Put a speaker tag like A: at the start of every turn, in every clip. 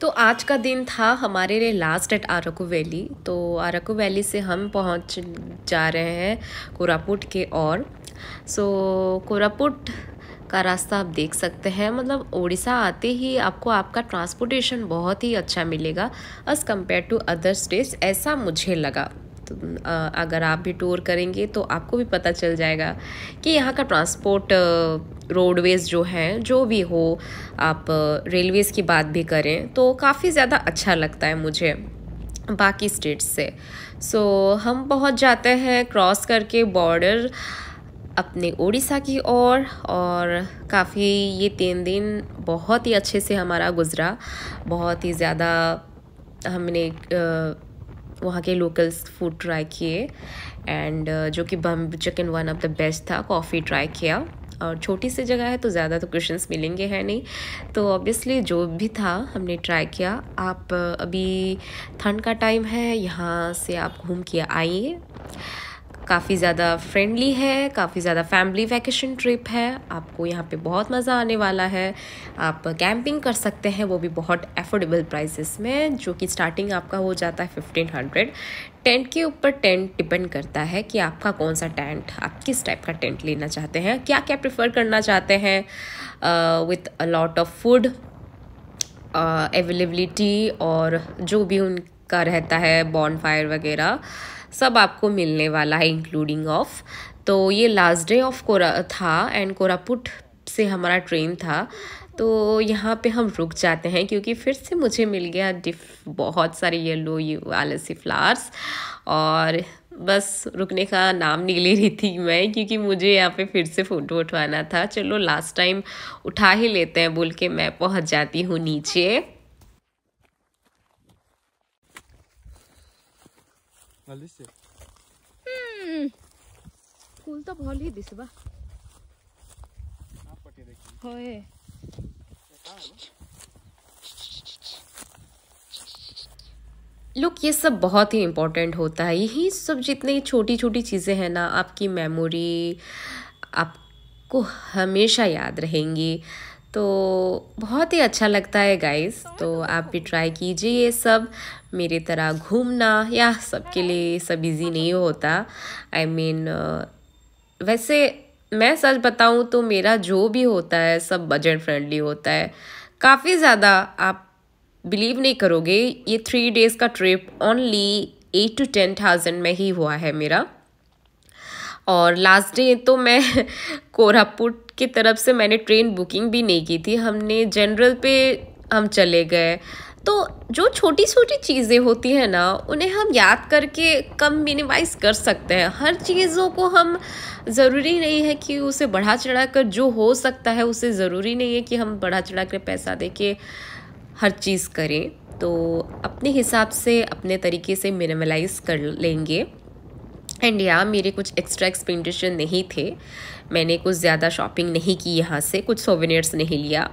A: तो आज का दिन था हमारे लिए लास्ट एट आरकू वैली तो आरकू वैली से हम पहुंच जा रहे हैं कोरापुट के और सो कोरापुट का रास्ता आप देख सकते हैं मतलब ओडिशा आते ही आपको आपका ट्रांसपोर्टेशन बहुत ही अच्छा मिलेगा as compared to other states ऐसा मुझे लगा तो अगर आप भी टूर करेंगे तो आपको भी पता चल जाएगा कि यहाँ का ट्रांसपोर्ट रोडवेज़ जो हैं जो भी हो आप रेलवेज़ की बात भी करें तो काफ़ी ज़्यादा अच्छा लगता है मुझे बाकी स्टेट्स से सो so, हम पहुँच जाते हैं क्रॉस करके बॉर्डर अपने उड़ीसा की ओर और, और काफ़ी ये तीन दिन बहुत ही अच्छे से हमारा गुज़रा बहुत ही ज़्यादा हमने वहाँ के लोकल्स फूड ट्राई किए एंड uh, जो कि बम chicken one of the best था कॉफ़ी ट्राई किया और छोटी सी जगह है तो ज़्यादा तो क्वेश्चंस मिलेंगे है नहीं तो ऑब्वियसली जो भी था हमने ट्राई किया आप uh, अभी ठंड का टाइम है यहाँ से आप घूम के आइए काफ़ी ज़्यादा फ्रेंडली है काफ़ी ज़्यादा फैमिली वैकेशन ट्रिप है आपको यहाँ पे बहुत मज़ा आने वाला है आप कैंपिंग कर सकते हैं वो भी बहुत एफोर्डेबल प्राइसेस में जो कि स्टार्टिंग आपका हो जाता है फिफ्टीन हंड्रेड टेंट के ऊपर टेंट डिपेंड करता है कि आपका कौन सा टेंट आप किस टाइप का टेंट लेना चाहते हैं क्या क्या प्रिफर करना चाहते हैं with a lot of food availability और जो भी उनका रहता है बॉन फायर वगैरह सब आपको मिलने वाला है इंक्लूडिंग ऑफ तो ये लास्ट डे ऑफ कोरा था एंड कोरापुट से हमारा ट्रेन था तो यहाँ पे हम रुक जाते हैं क्योंकि फिर से मुझे मिल गया डिफ बहुत सारे येलो ये आलसी फ्लावर्स और बस रुकने का नाम नहीं ले रही थी मैं क्योंकि मुझे यहाँ पे फिर से फ़ोटो उठवाना था चलो लास्ट टाइम उठा ही लेते हैं बोल के मैं पहुँच जाती हूँ नीचे हम्म। फूल तो भल ही दिसबा आप देखी होए लुक ये सब बहुत ही इम्पॉर्टेंट होता है यही सब जितनी छोटी छोटी चीज़ें हैं ना आपकी मेमोरी आपको हमेशा याद रहेंगी तो बहुत ही अच्छा लगता है गाइस तो आप भी ट्राई कीजिए ये सब मेरे तरह घूमना या सबके लिए सब इजी नहीं होता आई I मीन mean, वैसे मैं सच बताऊँ तो मेरा जो भी होता है सब बजट फ्रेंडली होता है काफ़ी ज़्यादा आप बिलीव नहीं करोगे ये थ्री डेज़ का trip only eight to ten thousand में ही हुआ है मेरा और लास्ट डे तो मैं कोरापुट की तरफ से मैंने ट्रेन बुकिंग भी नहीं की थी हमने जनरल पे हम चले गए तो जो छोटी छोटी चीज़ें होती हैं ना उन्हें हम याद करके कम मिनिमाइज कर सकते हैं हर चीज़ों को हम ज़रूरी नहीं है कि उसे बढ़ा चढ़ा कर जो हो सकता है उसे ज़रूरी नहीं है कि हम बढ़ा चढ़ा कर पैसा दे के हर चीज़ करें तो अपने हिसाब से अपने तरीके से मिनिमलाइज कर लेंगे एंड या मेरे कुछ एक्स्ट्रा एक्सपेंडिचर नहीं थे मैंने कुछ ज़्यादा शॉपिंग नहीं की यहाँ से कुछ सोविनियर्स नहीं लिया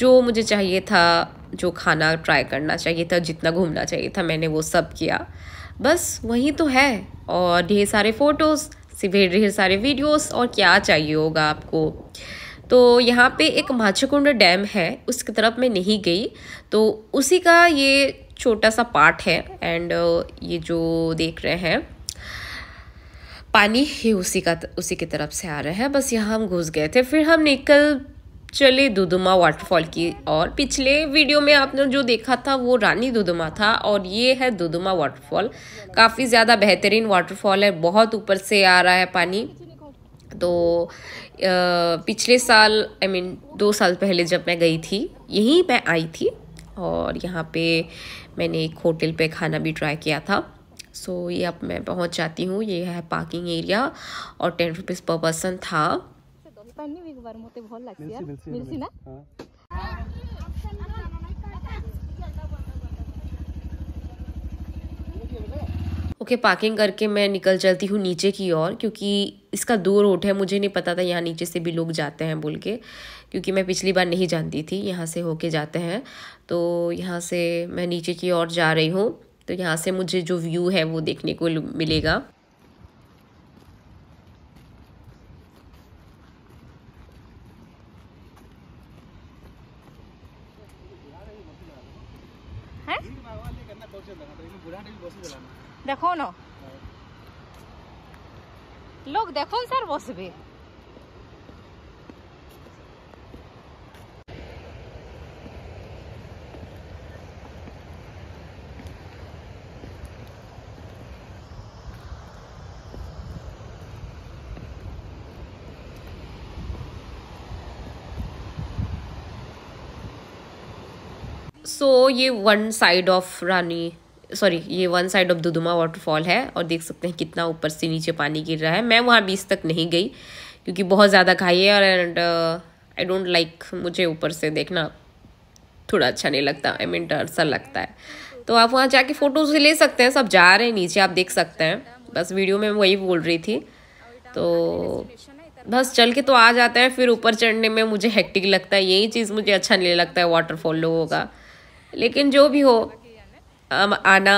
A: जो मुझे चाहिए था जो खाना ट्राई करना चाहिए था जितना घूमना चाहिए था मैंने वो सब किया बस वही तो है और ढेर सारे फ़ोटोज़ फिर ढेर सारे वीडियोस और क्या चाहिए होगा आपको तो यहाँ पे एक माछकुंड डैम है उसकी तरफ मैं नहीं गई तो उसी का ये छोटा सा पार्ट है एंड ये जो देख रहे हैं पानी ही उसी का उसी की तरफ से आ रहा है बस यहाँ हम घुस गए थे फिर हम निकल चले दुदुमा वाटरफॉल की और पिछले वीडियो में आपने जो देखा था वो रानी दुदुमा था और ये है दुदुमा वाटरफॉल काफ़ी ज़्यादा बेहतरीन वाटरफॉल है बहुत ऊपर से आ रहा है पानी तो पिछले साल आई I मीन mean, दो साल पहले जब मैं गई थी यहीं मैं आई थी और यहाँ पे मैंने एक होटल पे खाना भी ट्राई किया था सो so, ये अब मैं पहुंच जाती हूँ ये है पार्किंग एरिया और टेन रुपीज़ पर पर्सन था ओके हाँ। okay, पार्किंग करके मैं निकल चलती हूँ नीचे की ओर क्योंकि इसका दो रोड है मुझे नहीं पता था यहाँ नीचे से भी लोग जाते हैं बोल के क्योंकि मैं पिछली बार नहीं जानती थी यहाँ से होके जाते हैं तो यहाँ से मैं नीचे की ओर जा रही हूँ तो यहाँ से मुझे जो व्यू है वो देखने को मिलेगा देखो ना लोग देखो सर भी सो ये one side of Rani sorry ये one side of Duduma waterfall है और देख सकते हैं कितना ऊपर से नीचे पानी गिर रहा है मैं वहाँ बीच तक नहीं गई क्योंकि बहुत ज़्यादा खाई है और एंड आई डोंट लाइक मुझे ऊपर से देखना थोड़ा अच्छा नहीं लगता आई मीन डर सा लगता है तो आप वहाँ जाके फ़ोटोज़ ले सकते हैं सब जा रहे हैं नीचे आप देख सकते हैं बस वीडियो में वही बोल रही थी तो बस चल के तो आ जाते हैं फिर ऊपर चढ़ने में मुझे हेक्टिक लगता है यही चीज़ मुझे अच्छा नहीं लगता है वाटरफॉल लोगों का लेकिन जो भी हो आना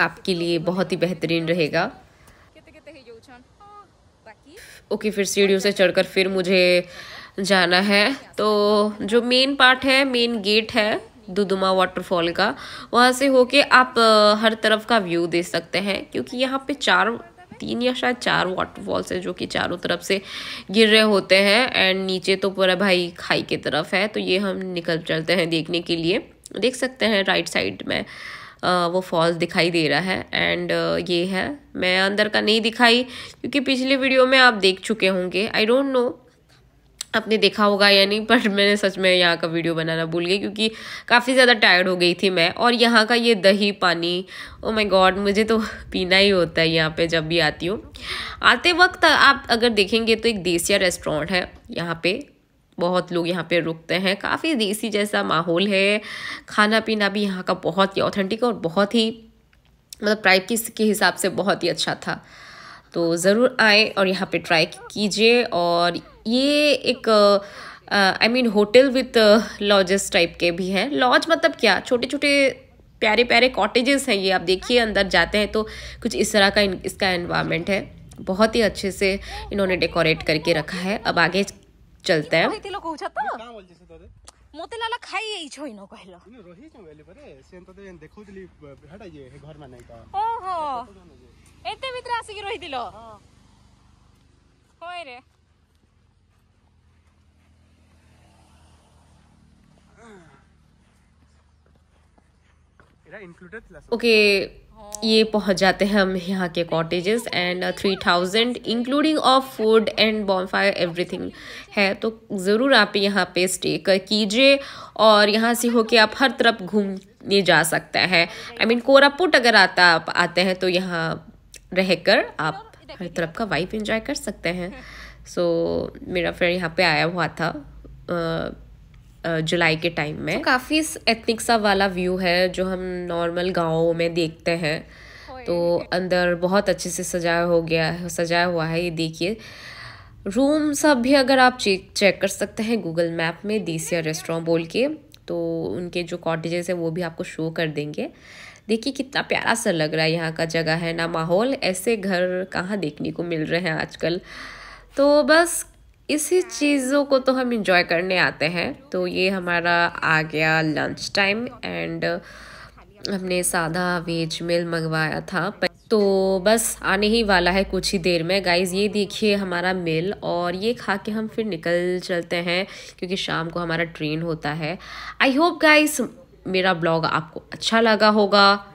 A: आपके लिए बहुत ही बेहतरीन रहेगा ओके फिर सीढ़ियों से चढ़कर फिर मुझे जाना है तो जो मेन पार्ट है मेन गेट है दुदुमा वाटरफॉल का वहाँ से होके आप हर तरफ का व्यू दे सकते हैं क्योंकि यहाँ पे चार तीन या शायद चार वाटरफॉल्स हैं जो कि चारों तरफ से गिर रहे होते हैं एंड नीचे तो पूरा भाई खाई की तरफ है तो ये हम निकल चलते हैं देखने के लिए देख सकते हैं राइट साइड में आ, वो फॉल्स दिखाई दे रहा है एंड ये है मैं अंदर का नहीं दिखाई क्योंकि पिछले वीडियो में आप देख चुके होंगे आई डोंट नो आपने देखा होगा या नहीं पर मैंने सच में यहाँ का वीडियो बनाना भूल गई क्योंकि काफ़ी ज़्यादा टायर्ड हो गई थी मैं और यहाँ का ये दही पानी ओ माय गॉड मुझे तो पीना ही होता है यहाँ पे जब भी आती हूँ आते वक्त आप अगर देखेंगे तो एक देसिया रेस्टोरेंट है यहाँ पे बहुत लोग यहाँ पे रुकते हैं काफ़ी देसी जैसा माहौल है खाना पीना भी यहाँ का बहुत ही ऑथेंटिक और बहुत ही मतलब प्राइप के हिसाब से बहुत ही अच्छा था तो ज़रूर आए और यहाँ पे ट्राई कीजिए और ये एक I mean hotel with lodges type के भी हैं लॉज मतलब क्या छोटे छोटे प्यारे प्यारे कॉटेजेस हैं ये आप देखिए अंदर जाते हैं तो कुछ इस तरह का इसका एनवायरनमेंट है बहुत ही अच्छे से इन्होंने डेकोरेट करके रखा है अब आगे चलते हैं मोते लाला तो। खाई মতে লালা খাই এই ছইন কহিল রহি চ বেলি পরে সেন তো দেন দেখুতলি হেটা ইয়ে হে ঘর মানে কা एते भीतर आसी के কি दिलो हां হয় रे ओके ये पहुंच जाते हैं हम यहाँ के cottages and three thousand including of food and bonfire everything है तो ज़रूर आप यहाँ पे स्टे कर कीजिए और यहाँ से होके आप हर तरफ घूमने जा सकता है आई मीन कोरापुट अगर आता आप आते हैं तो यहाँ रहकर आप हर तरफ का वाइफ इंजॉय कर सकते हैं सो so, मेरा फ्रेंड यहाँ पे आया हुआ था uh, जुलाई के टाइम में तो काफ़ी एथनिक सा वाला व्यू है जो हम नॉर्मल गाँव में देखते हैं तो अंदर बहुत अच्छे से सजाया हो गया है सजाया हुआ है ये देखिए रूम सब भी अगर आप चेक चेक कर सकते हैं गूगल मैप में देसिया रेस्टोरेंट बोल के तो उनके जो कॉटेजेस हैं वो भी आपको शो कर देंगे देखिए कितना प्यारा सा लग रहा है यहाँ का जगह है ना माहौल ऐसे घर कहाँ देखने को मिल रहे हैं आजकल तो बस इसी चीज़ों को तो हम इंजॉय करने आते हैं तो ये हमारा आ गया लंच टाइम एंड हमने सादा वेज मील मंगवाया था तो बस आने ही वाला है कुछ ही देर में गाइज ये देखिए हमारा मिल और ये खा के हम फिर निकल चलते हैं क्योंकि शाम को हमारा ट्रेन होता है आई होप गाइज मेरा ब्लॉग आपको अच्छा लगा होगा